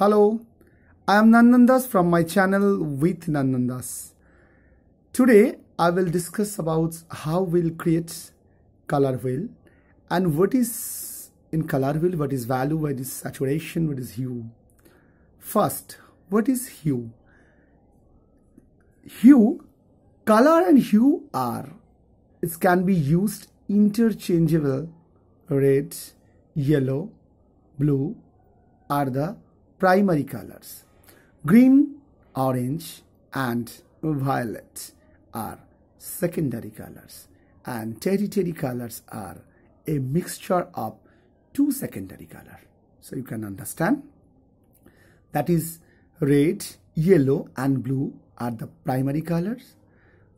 Hello, I am Das from my channel with Das. Today I will discuss about how we'll create color wheel and what is in color wheel, what is value, what is saturation, what is hue. First, what is hue? Hue, color and hue are, it can be used interchangeable, red, yellow, blue are the primary colors. Green, orange and violet are secondary colors and tertiary colors are a mixture of two secondary color. So you can understand that is red, yellow and blue are the primary colors.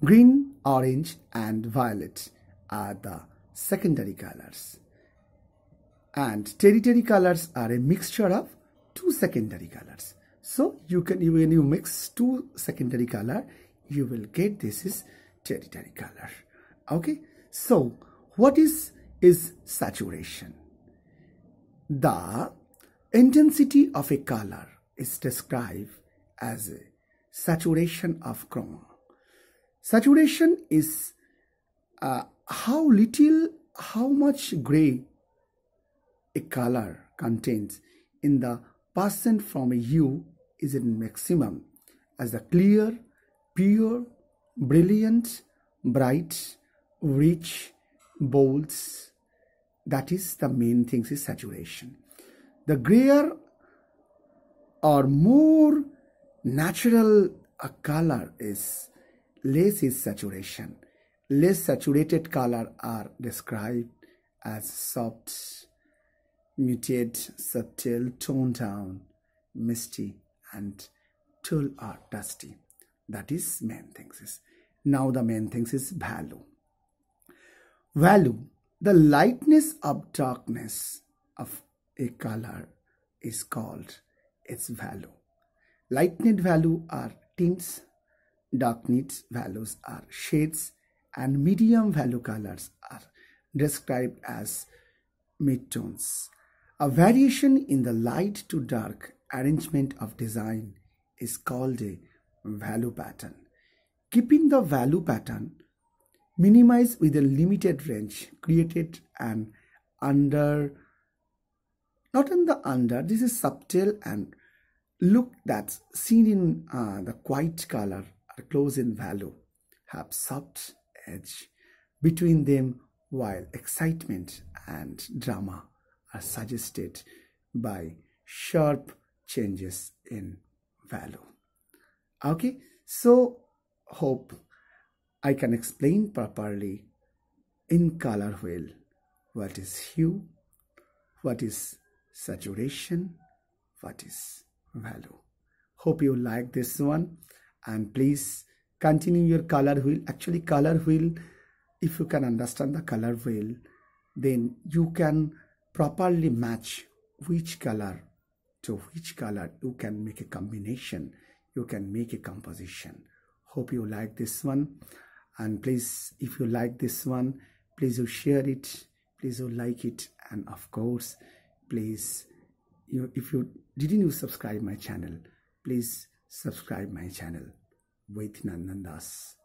Green, orange and violet are the secondary colors. And tertiary colors are a mixture of two secondary colors so you can when you mix two secondary color you will get this is tertiary color okay so what is is saturation the intensity of a color is described as saturation of chroma saturation is uh, how little how much gray a color contains in the percent from a U is a maximum as the clear, pure, brilliant, bright, rich, bold. That is the main thing is saturation. The grayer or more natural a color is less is saturation. Less saturated color are described as soft mutate, subtle, toned down, misty, and dull or dusty. That is main things. Is. Now the main things is value. Value, the lightness of darkness of a color is called its value. Lightness value are tints, darkness values are shades, and medium value colors are described as midtones. A variation in the light to dark arrangement of design is called a value pattern. Keeping the value pattern minimized with a limited range created an under, not in the under, this is subtle and look that's seen in uh, the quiet color are close in value, have soft edge between them while excitement and drama are suggested by sharp changes in value. Okay, so hope I can explain properly in color wheel what is hue, what is saturation, what is value. Hope you like this one and please continue your color wheel. Actually color wheel, if you can understand the color wheel, then you can properly match which color to which color you can make a combination you can make a composition hope you like this one and please if you like this one please you share it please you like it and of course please you if you didn't you subscribe my channel please subscribe my channel with nandandas